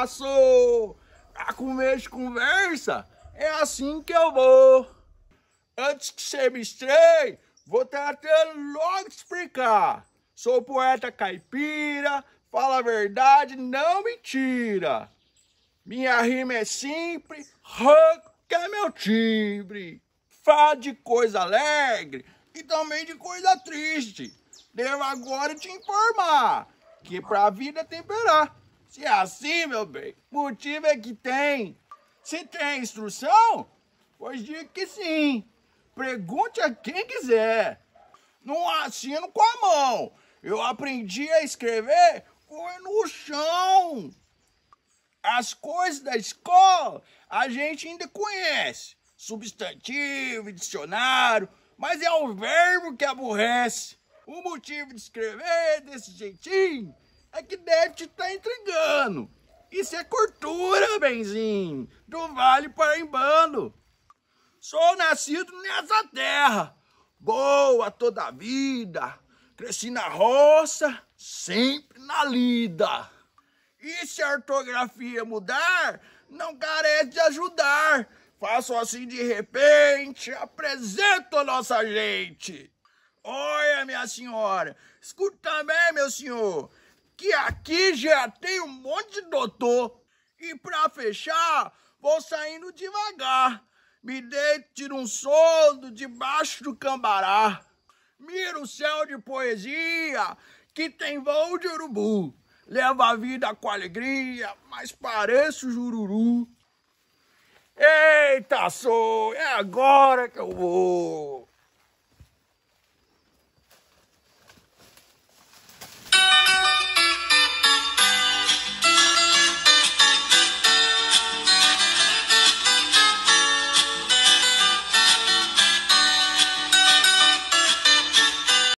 caçou! Pra comer de conversa, é assim que eu vou. Antes que você me estranhe, vou tentar logo explicar. Sou poeta caipira, fala a verdade, não mentira. Minha rima é simples, rock é meu timbre. Fala de coisa alegre e também de coisa triste. Devo agora te informar que pra vida temperar. Se é assim, meu bem, motivo é que tem. Se tem instrução, pois diga que sim. Pergunte a quem quiser. Não assino com a mão. Eu aprendi a escrever foi no chão. As coisas da escola a gente ainda conhece. Substantivo, dicionário, mas é o verbo que aborrece. O motivo de escrever é desse jeitinho é que deve te estar tá intrigando. Isso é cultura, benzinho, do Vale Paraimbano. Sou nascido nessa terra, boa toda a vida. Cresci na roça, sempre na lida. E se a ortografia mudar, não carece de ajudar. Faço assim de repente, apresento a nossa gente. Olha, minha senhora, escuta também, meu senhor que aqui já tem um monte de doutor. E pra fechar, vou saindo devagar. Me deito, tiro um soldo debaixo do cambará. Miro o céu de poesia, que tem voo de urubu. Leva a vida com alegria, mas pareço jururu. Eita, sou! É agora que eu vou!